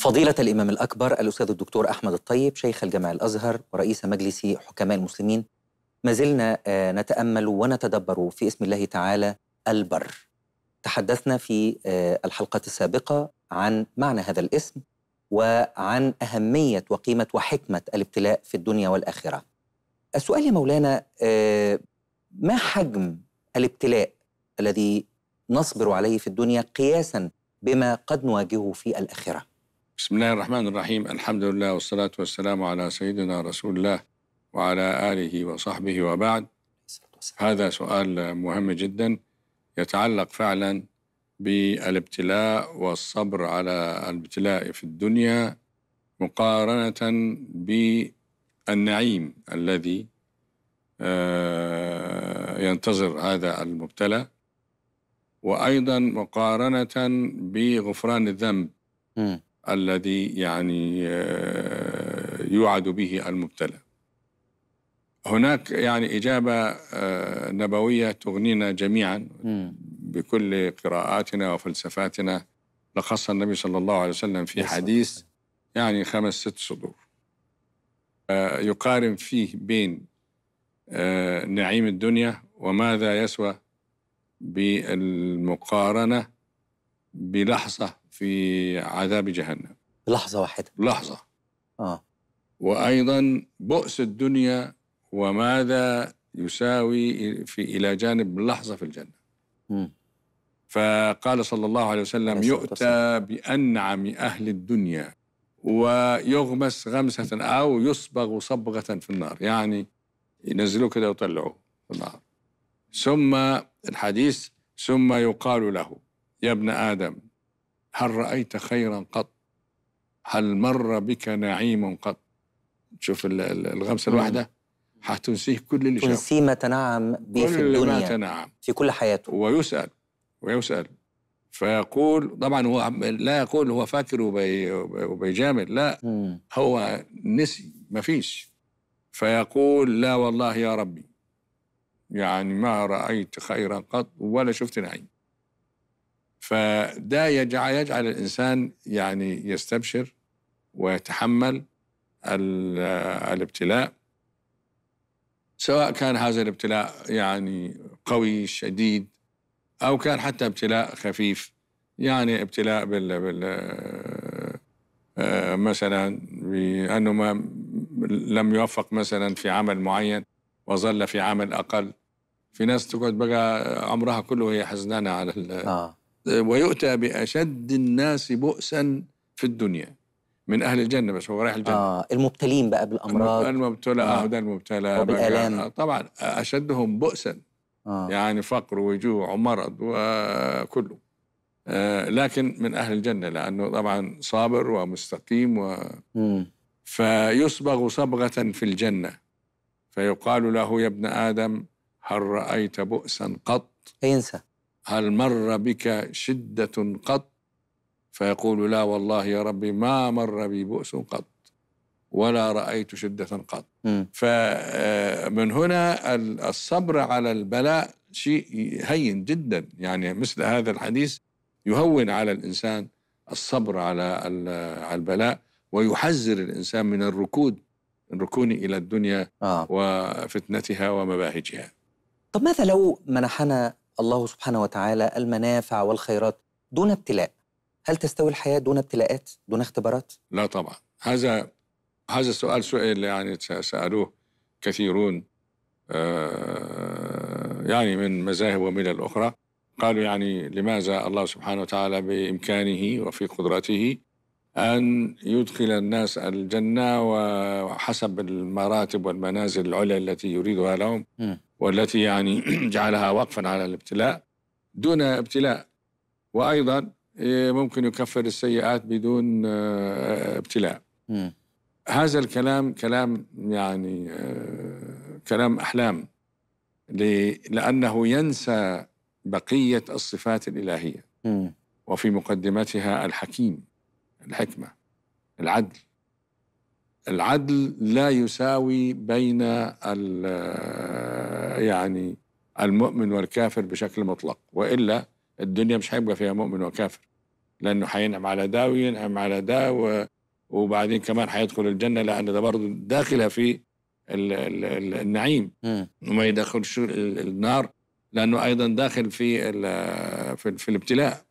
فضيلة الإمام الأكبر الأستاذ الدكتور أحمد الطيب شيخ الجامع الأزهر ورئيس مجلس حكماء المسلمين ما زلنا آه، نتأمل ونتدبر في اسم الله تعالى البر تحدثنا في آه، الحلقات السابقة عن معنى هذا الاسم وعن أهمية وقيمة وحكمة الابتلاء في الدنيا والآخرة السؤال يا مولانا آه، ما حجم الابتلاء الذي نصبر عليه في الدنيا قياسا بما قد نواجهه في الآخرة بسم الله الرحمن الرحيم الحمد لله والصلاة والسلام على سيدنا رسول الله وعلى آله وصحبه وبعد هذا سؤال مهم جدا يتعلق فعلا بالابتلاء والصبر على الابتلاء في الدنيا مقارنة بالنعيم الذي آه، ينتظر هذا المبتلى وأيضا مقارنة بغفران الذنب الذي يعني آه، يوعد به المبتلى هناك يعني إجابة آه، نبوية تغنينا جميعا بكل قراءاتنا وفلسفاتنا لخص النبي صلى الله عليه وسلم في حديث يعني خمس ست صدور آه، يقارن فيه بين نعيم الدنيا وماذا يسوى بالمقارنة بلحظة في عذاب جهنم لحظة واحدة لحظة آه. وأيضا بؤس الدنيا وماذا يساوي في إلى جانب لحظة في الجنة م. فقال صلى الله عليه وسلم يؤتى بأنعم أهل الدنيا ويغمس غمسة أو يصبغ صبغة في النار يعني ينزلوه كده ويطلعوه في النار ثم الحديث ثم يقال له يا ابن آدم هل رأيت خيرا قط هل مر بك نعيم قط شوف الغمسة الواحدة هتنسيه كل اللي شافه تنسيه ما تنعم به في الدنيا ما تنعم في كل حياته ويسأل ويسأل فيقول طبعا هو لا يقول هو فاكر وبيجامل لا هو نسي ما فيش فيقول لا والله يا ربي يعني ما رأيت خيرا قط ولا شفت نعيم فده يجعل, يجعل الإنسان يعني يستبشر ويتحمل الابتلاء سواء كان هذا الابتلاء يعني قوي شديد أو كان حتى ابتلاء خفيف يعني ابتلاء بال, بال آه، مثلا بأنه ما لم يوفق مثلا في عمل معين وظل في عمل أقل في ناس تقعد بقى عمرها كله هي حزنانة على آه. ويؤتى باشد الناس بؤسا في الدنيا من اهل الجنه بس هو رايح الجنه اه المبتلين بقى بالامراض المبتلى آه. اه ده المبتلى وبالالام طبعا اشدهم بؤسا آه. يعني فقر وجوع ومرض وكله آه لكن من اهل الجنه لانه طبعا صابر ومستقيم و فيصبغ صبغه في الجنه فيقال له يا ابن ادم هل رايت بؤسا قط؟ ينسى هل مر بك شدة قط فيقول لا والله يا ربي ما مر بي بؤس قط ولا رأيت شدة قط م. فمن آه، هنا الصبر على البلاء شيء هين جدا يعني مثل هذا الحديث يهون على الإنسان الصبر على البلاء ويحذر الإنسان من الركود الركون إلى الدنيا آه. وفتنتها ومباهجها طب ماذا لو منحنا الله سبحانه وتعالى المنافع والخيرات دون ابتلاء هل تستوي الحياة دون ابتلاءات دون اختبارات؟ لا طبعا هذا هذا السؤال سئل يعني سألوه كثيرون آه، يعني من مذاهب وملل أخرى قالوا يعني لماذا الله سبحانه وتعالى بإمكانه وفي قدرته أن يدخل الناس الجنة وحسب المراتب والمنازل العليا التي يريدها لهم والتي يعني جعلها وقفا على الابتلاء دون ابتلاء وأيضا إيه، ممكن يكفر السيئات بدون آه، ابتلاء هذا الكلام كلام يعني آه، كلام أحلام لأنه ينسى بقية الصفات الإلهية وفي مقدمتها الحكيم الحكمة العدل العدل لا يساوي بين يعني المؤمن والكافر بشكل مطلق وإلا الدنيا مش هيبقى فيها مؤمن وكافر لأنه هينعم على دا وينعم على دا وبعدين كمان هيدخل الجنة لأن ده برضه داخلها في النعيم وما يدخلش النار لأنه أيضا داخل في في الابتلاء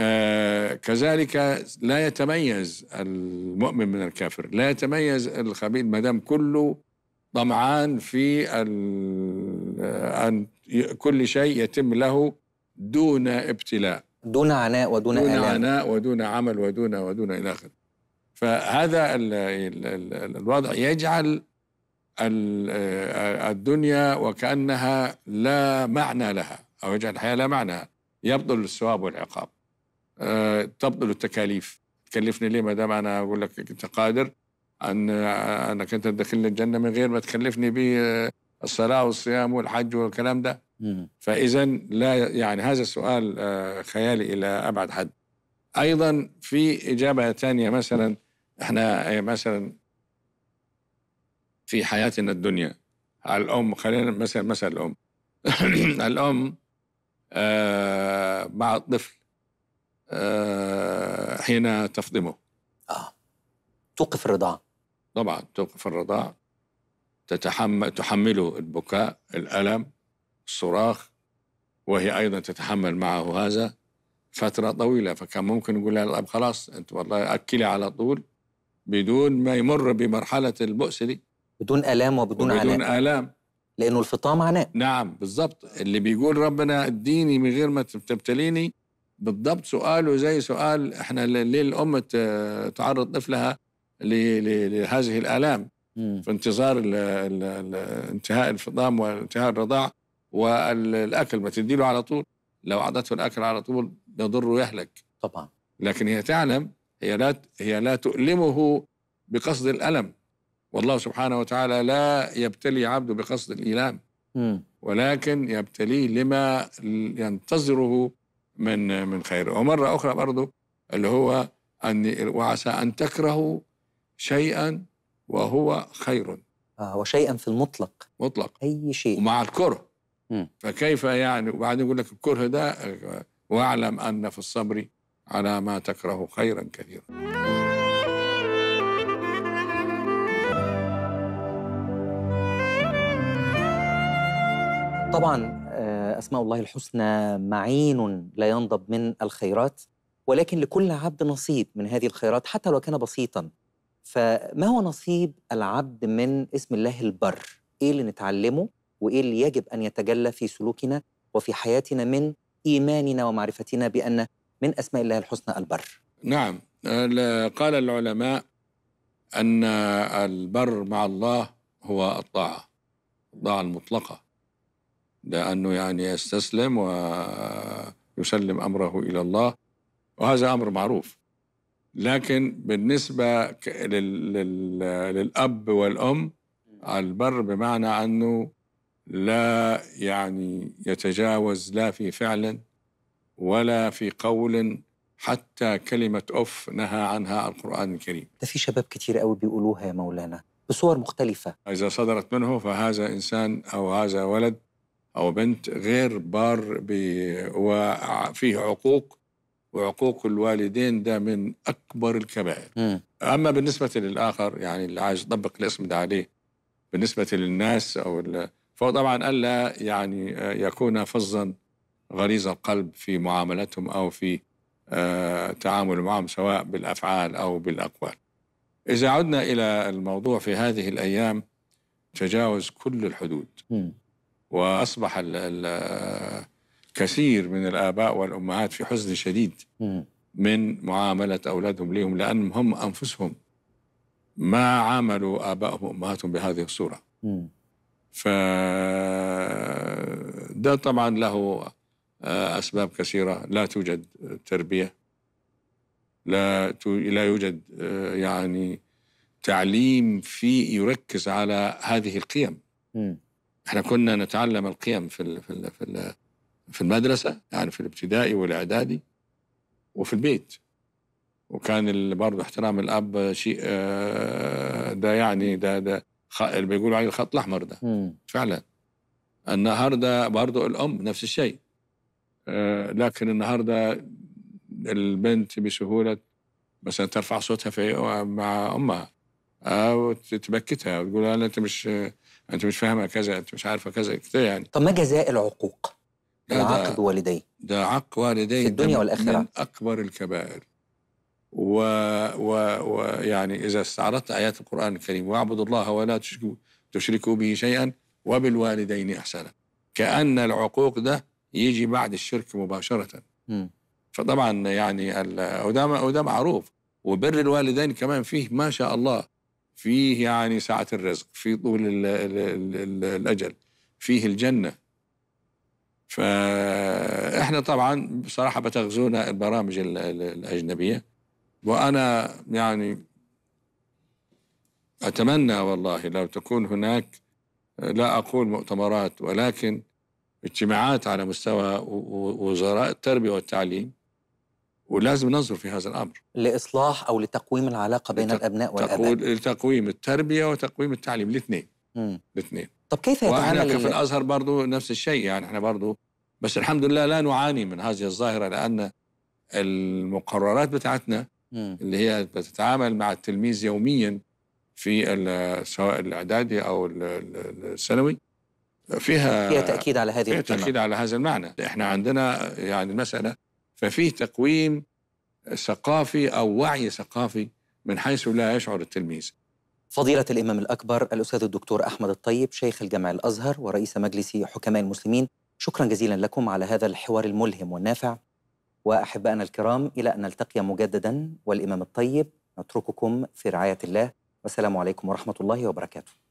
آه، كذلك لا يتميز المؤمن من الكافر لا يتميز الخبيث ما دام كله طمعان في آه، أن كل شيء يتم له دون ابتلاء دون عناء ودون دون آلام. عناء ودون عمل ودون ودون إلى آخره فهذا الـ الـ الـ الوضع يجعل آه، الدنيا وكأنها لا معنى لها أو يجعل الحياة لا معنى يبطل الثواب والعقاب آه، تبطل التكاليف تكلفني ليه ما دام انا اقول لك انت قادر ان آه، انك انت تدخلني الجنه من غير ما تكلفني بالصلاه آه، والصيام والحج والكلام ده فاذا لا يعني هذا السؤال خيالي الى ابعد حد ايضا في اجابه ثانيه مثلا احنا مثلا في حياتنا الدنيا على الام خلينا مثلا مثلا الام الام مع الطفل آه، حين تفضمه آه. توقف الرضاعة طبعا توقف الرضاعة تتحمل تحمله البكاء الألم الصراخ وهي أيضا تتحمل معه هذا فترة طويلة فكان ممكن يقول لها الأب طيب خلاص أنت والله أكلي على طول بدون ما يمر بمرحلة البؤس دي بدون آلام وبدون عناء بدون آلام لأنه الفطام عناء نعم بالظبط اللي بيقول ربنا اديني من غير ما تبتليني بالضبط سؤاله زي سؤال احنا ليه الام آه، تعرض طفلها لهذه الالام في انتظار الـ الـ الـ انتهاء الفطام وانتهاء الرضاع والاكل ما تديله على طول لو اعطته الاكل على طول يضره يهلك طبعا لكن هي تعلم هي لا هي لا تؤلمه بقصد الالم والله سبحانه وتعالى لا يبتلي عبده بقصد الايلام ولكن يبتليه لما ينتظره من من خيره ومرة أخرى برضه اللي هو أن وعسى أن تكرهوا شيئا وهو خير آه وشيئا في المطلق مطلق أي شيء ومع الكره مم. فكيف يعني وبعدين يقول لك الكره ده واعلم أن في الصبر على ما تكره خيرا كثيرا طبعا أسماء الله الحسنى معين لا ينضب من الخيرات ولكن لكل عبد نصيب من هذه الخيرات حتى لو كان بسيطا فما هو نصيب العبد من اسم الله البر؟ إيه اللي نتعلمه وإيه اللي يجب أن يتجلى في سلوكنا وفي حياتنا من إيماننا ومعرفتنا بأن من أسماء الله الحسنى البر نعم قال العلماء أن البر مع الله هو الطاعة الطاعة المطلقة لأنه يعني يستسلم ويسلم أمره إلى الله وهذا أمر معروف لكن بالنسبة للأب والأم البر بمعنى أنه لا يعني يتجاوز لا في فعل ولا في قول حتى كلمة أف نهى عنها القرآن الكريم ده في شباب كتير قوي بيقولوها يا مولانا بصور مختلفة إذا صدرت منه فهذا إنسان أو هذا ولد أو بنت غير بار وفيه عقوق وعقوق الوالدين ده من أكبر الكبائر أما بالنسبة للآخر يعني اللي عايز يطبق الاسم ده عليه بالنسبة للناس أو فهو طبعا ألا يعني آه، يكون فظا غليظ القلب في معاملتهم أو في آه، تعامل معهم سواء بالأفعال أو بالأقوال إذا عدنا إلى الموضوع في هذه الأيام تجاوز كل الحدود واصبح الكثير من الاباء والامهات في حزن شديد من معامله اولادهم لهم لانهم هم انفسهم ما عاملوا ابائهم وامهاتهم بهذه الصوره. ف ده طبعا له آه، اسباب كثيره لا توجد تربيه لا لا يوجد آه، يعني تعليم في يركز على هذه القيم. احنا كنا نتعلم القيم في الـ في الـ في, الـ في المدرسه يعني في الابتدائي والاعدادي وفي البيت وكان برضه احترام الاب شيء آه، ده يعني ده ده اللي بيقولوا عليه الخط الاحمر ده م. فعلا النهارده برضه الام نفس الشيء آه، لكن النهارده البنت بسهوله مثلا ترفع صوتها في مع امها او آه، تبكتها وتقول لها انت مش انت مش فاهمه كذا انت مش عارفه كذا كده يعني طب ما جزاء العقوق العقد يعني والدي ده عق والدي في الدنيا والاخره من اكبر الكبائر ويعني و... و... يعني اذا استعرضت ايات القران الكريم واعبدوا الله ولا تشركوا تشركوا به شيئا وبالوالدين احسانا كان العقوق ده يجي بعد الشرك مباشره م. فطبعا يعني ال... وده وده معروف وبر الوالدين كمان فيه ما شاء الله فيه يعني سعة الرزق في طول الـ الـ الـ الأجل فيه الجنة فإحنا طبعا بصراحة بتغزونا البرامج الأجنبية وأنا يعني أتمنى والله لو تكون هناك لا أقول مؤتمرات ولكن اجتماعات على مستوى وزراء التربية والتعليم ولازم ننظر في هذا الامر لاصلاح او لتقويم العلاقه بين لتق... الابناء والاباء لتقويم التربيه وتقويم التعليم الاثنين الاثنين طب كيف يتعامل واحنا في الازهر برضه نفس الشيء يعني احنا برضه بس الحمد لله لا نعاني من هذه الظاهره لان المقررات بتاعتنا مم. اللي هي بتتعامل مع التلميذ يوميا في سواء الاعدادي او الثانوي فيها فيها تاكيد على هذه فيها تاكيد على هذا المعنى احنا عندنا يعني المساله ففيه تقويم ثقافي أو وعي ثقافي من حيث لا يشعر التلميذ فضيلة الإمام الأكبر الأستاذ الدكتور أحمد الطيب شيخ الجامع الأزهر ورئيس مجلس حكماء المسلمين شكرا جزيلا لكم على هذا الحوار الملهم والنافع وأحبائنا الكرام إلى أن نلتقي مجددا والإمام الطيب نترككم في رعاية الله والسلام عليكم ورحمة الله وبركاته